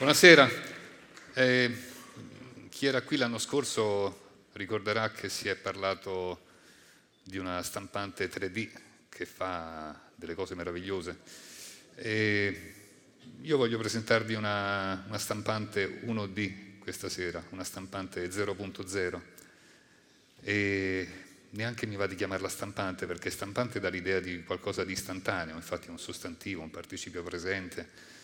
Buonasera. Eh, chi era qui l'anno scorso ricorderà che si è parlato di una stampante 3D che fa delle cose meravigliose. E io voglio presentarvi una, una stampante 1D questa sera, una stampante 0.0. E neanche mi va di chiamarla stampante perché stampante dà l'idea di qualcosa di istantaneo, infatti è un sostantivo, un participio presente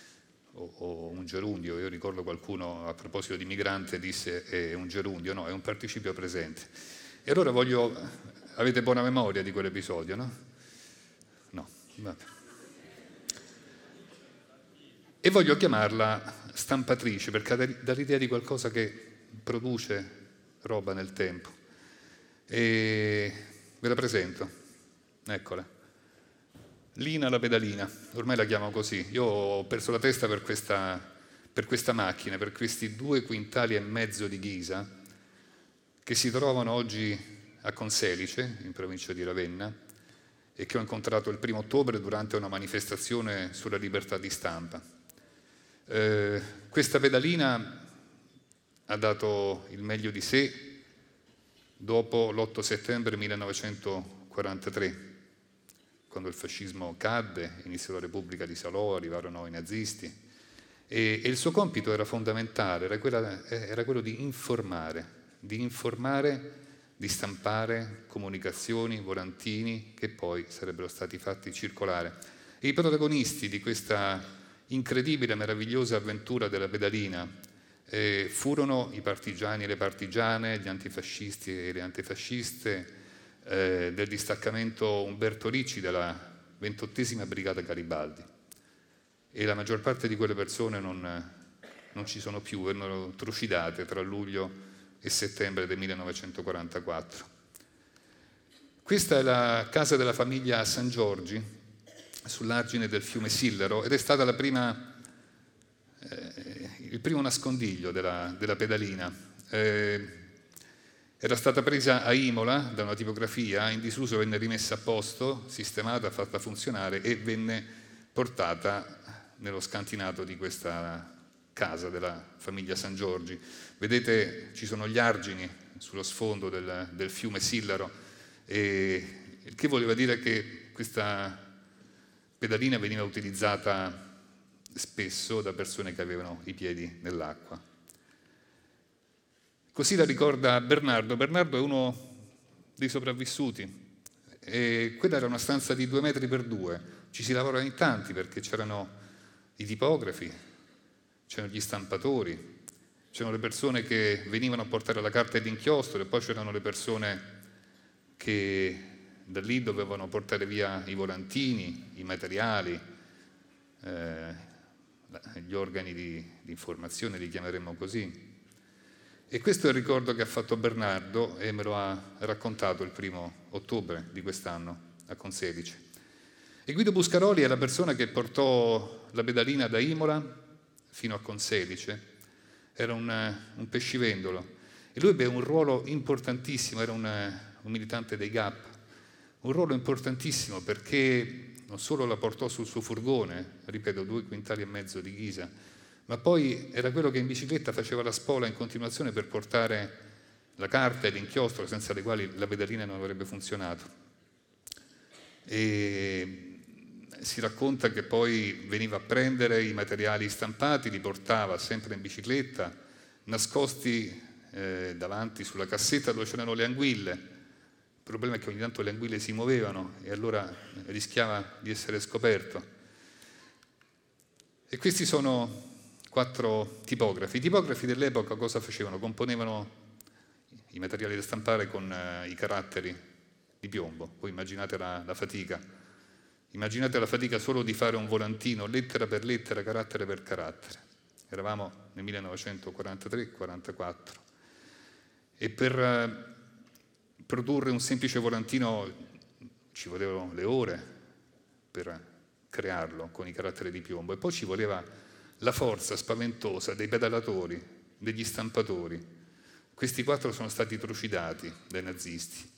o, o, un gerundio, io ricordo qualcuno a proposito di migrante disse è eh, un gerundio, no, è un participio presente. E allora voglio, avete buona memoria di quell'episodio, no? No, vabbè. E voglio chiamarla stampatrice perché dà l'idea di qualcosa che produce roba nel tempo. E ve la presento, eccola. Lina la pedalina, ormai la chiamo così. Io ho perso la testa per questa, per questa macchina, per questi due quintali e mezzo di ghisa che si trovano oggi a Conselice, in provincia di Ravenna, e che ho incontrato il primo ottobre durante una manifestazione sulla libertà di stampa. Eh, questa pedalina ha dato il meglio di sé dopo l'8 settembre 1943 quando il fascismo cadde, iniziò la Repubblica di Salò, arrivarono i nazisti, e, e il suo compito era fondamentale, era, quella, era quello di informare, di informare, di stampare comunicazioni, volantini che poi sarebbero stati fatti circolare. E I protagonisti di questa incredibile, meravigliosa avventura della pedalina eh, furono i partigiani e le partigiane, gli antifascisti e le antifasciste, eh, del distaccamento Umberto Ricci della 28 Brigata Garibaldi e la maggior parte di quelle persone non, non ci sono più, vennero trucidate tra luglio e settembre del 1944. Questa è la casa della famiglia San Giorgi, sull'argine del fiume Sillero, ed è stata la prima, eh, il primo nascondiglio della, della pedalina. Eh, era stata presa a Imola da una tipografia, in disuso venne rimessa a posto, sistemata, fatta funzionare e venne portata nello scantinato di questa casa della famiglia San Giorgi. Vedete, ci sono gli argini sullo sfondo del, del fiume Sillaro, il che voleva dire che questa pedalina veniva utilizzata spesso da persone che avevano i piedi nell'acqua. Così la ricorda Bernardo. Bernardo è uno dei sopravvissuti. E quella era una stanza di due metri per due. Ci si lavorava in tanti perché c'erano i tipografi, c'erano gli stampatori, c'erano le persone che venivano a portare la carta d'inchiostro e poi c'erano le persone che da lì dovevano portare via i volantini, i materiali, eh, gli organi di, di informazione, li chiameremmo così. E questo è il ricordo che ha fatto Bernardo e me lo ha raccontato il primo ottobre di quest'anno a Consedice. E Guido Buscaroli è la persona che portò la pedalina da Imola fino a Consedice. Era un, un pescivendolo e lui ebbe un ruolo importantissimo, era un, un militante dei GAP, un ruolo importantissimo perché non solo la portò sul suo furgone, ripeto, due quintali e mezzo di ghisa, ma poi era quello che in bicicletta faceva la spola in continuazione per portare la carta e l'inchiostro senza le quali la pedalina non avrebbe funzionato. E si racconta che poi veniva a prendere i materiali stampati, li portava sempre in bicicletta, nascosti eh, davanti sulla cassetta dove c'erano le anguille. Il problema è che ogni tanto le anguille si muovevano e allora rischiava di essere scoperto. E questi sono quattro tipografi. I tipografi dell'epoca cosa facevano? Componevano i materiali da stampare con eh, i caratteri di piombo, voi immaginate la, la fatica. Immaginate la fatica solo di fare un volantino lettera per lettera, carattere per carattere. Eravamo nel 1943-44. E per eh, produrre un semplice volantino ci volevano le ore per crearlo con i caratteri di piombo e poi ci voleva la forza spaventosa dei pedalatori, degli stampatori. Questi quattro sono stati trucidati dai nazisti.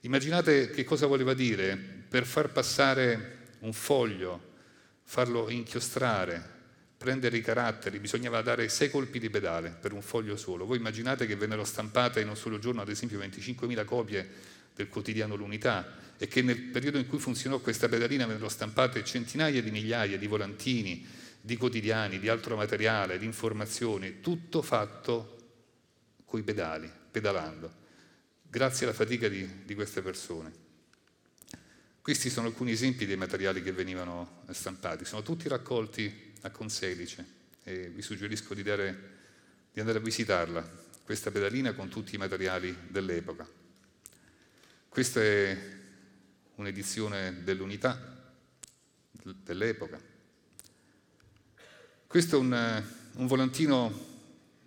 Immaginate che cosa voleva dire per far passare un foglio, farlo inchiostrare, prendere i caratteri, bisognava dare sei colpi di pedale per un foglio solo. Voi immaginate che vennero stampate in un solo giorno, ad esempio, 25.000 copie del quotidiano L'Unità e che nel periodo in cui funzionò questa pedalina vennero stampate centinaia di migliaia di volantini, di quotidiani, di altro materiale, di informazioni, tutto fatto coi pedali, pedalando, grazie alla fatica di, di queste persone. Questi sono alcuni esempi dei materiali che venivano stampati, sono tutti raccolti a Conselice e vi suggerisco di, dare, di andare a visitarla, questa pedalina con tutti i materiali dell'epoca. Questa è un'edizione dell'unità dell'epoca, questo è un, eh, un volantino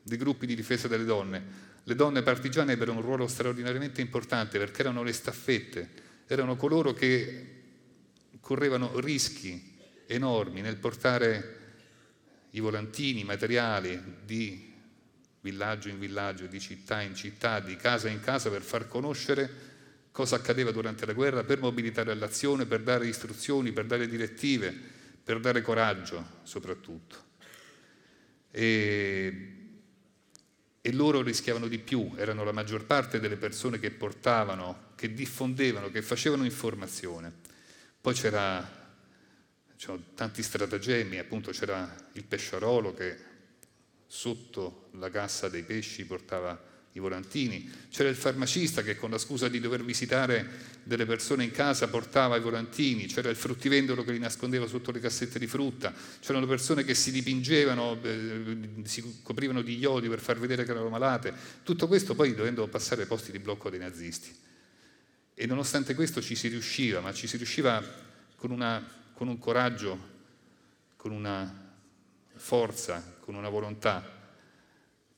dei gruppi di difesa delle donne. Le donne partigiane ebbero un ruolo straordinariamente importante perché erano le staffette, erano coloro che correvano rischi enormi nel portare i volantini, i materiali di villaggio in villaggio, di città in città, di casa in casa per far conoscere cosa accadeva durante la guerra, per mobilitare l'azione, per dare istruzioni, per dare direttive, per dare coraggio soprattutto. E, e loro rischiavano di più, erano la maggior parte delle persone che portavano, che diffondevano, che facevano informazione. Poi c'era diciamo, tanti stratagemmi, appunto c'era il pesciarolo che sotto la cassa dei pesci portava i volantini, c'era il farmacista che con la scusa di dover visitare delle persone in casa portava i volantini, c'era il fruttivendolo che li nascondeva sotto le cassette di frutta, c'erano persone che si dipingevano, eh, si coprivano di iodi per far vedere che erano malate, tutto questo poi dovendo passare ai posti di blocco dei nazisti. E nonostante questo ci si riusciva, ma ci si riusciva con, una, con un coraggio, con una forza, con una volontà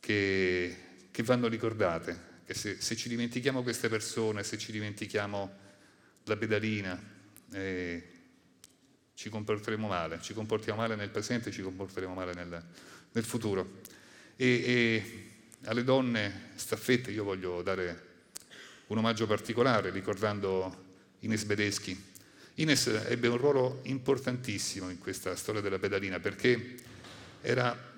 che che vanno ricordate, che se, se ci dimentichiamo queste persone, se ci dimentichiamo la pedalina, eh, ci comporteremo male, ci comportiamo male nel presente, ci comporteremo male nel, nel futuro. E, e, alle donne staffette io voglio dare un omaggio particolare ricordando Ines Bedeschi. Ines ebbe un ruolo importantissimo in questa storia della pedalina perché era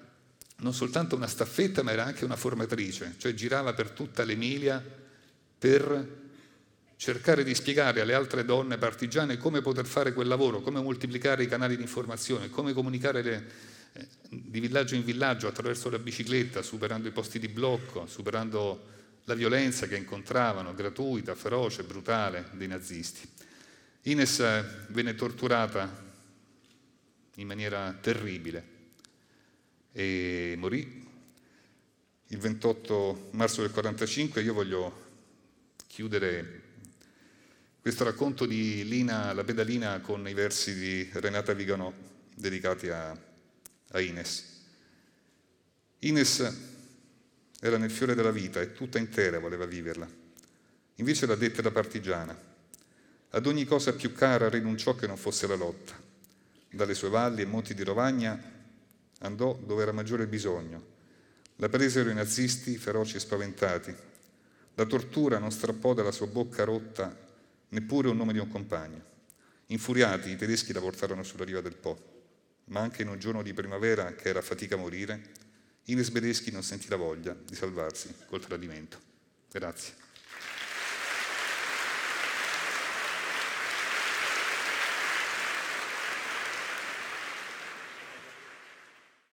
non soltanto una staffetta, ma era anche una formatrice, cioè girava per tutta l'Emilia per cercare di spiegare alle altre donne partigiane come poter fare quel lavoro, come moltiplicare i canali di informazione, come comunicare le, eh, di villaggio in villaggio attraverso la bicicletta, superando i posti di blocco, superando la violenza che incontravano, gratuita, feroce, brutale, dei nazisti. Ines eh, venne torturata in maniera terribile e morì. Il 28 marzo del 45 io voglio chiudere questo racconto di Lina, la pedalina con i versi di Renata Viganò dedicati a, a Ines. Ines era nel fiore della vita e tutta intera voleva viverla. Invece la dette da partigiana. Ad ogni cosa più cara rinunciò che non fosse la lotta. Dalle sue valli e monti di Rovagna andò dove era maggiore il bisogno. La presero i nazisti feroci e spaventati. La tortura non strappò dalla sua bocca rotta neppure un nome di un compagno. Infuriati, i tedeschi la portarono sulla riva del Po. Ma anche in un giorno di primavera, che era fatica a morire, Ines Bedeschi non sentì la voglia di salvarsi col tradimento. Grazie.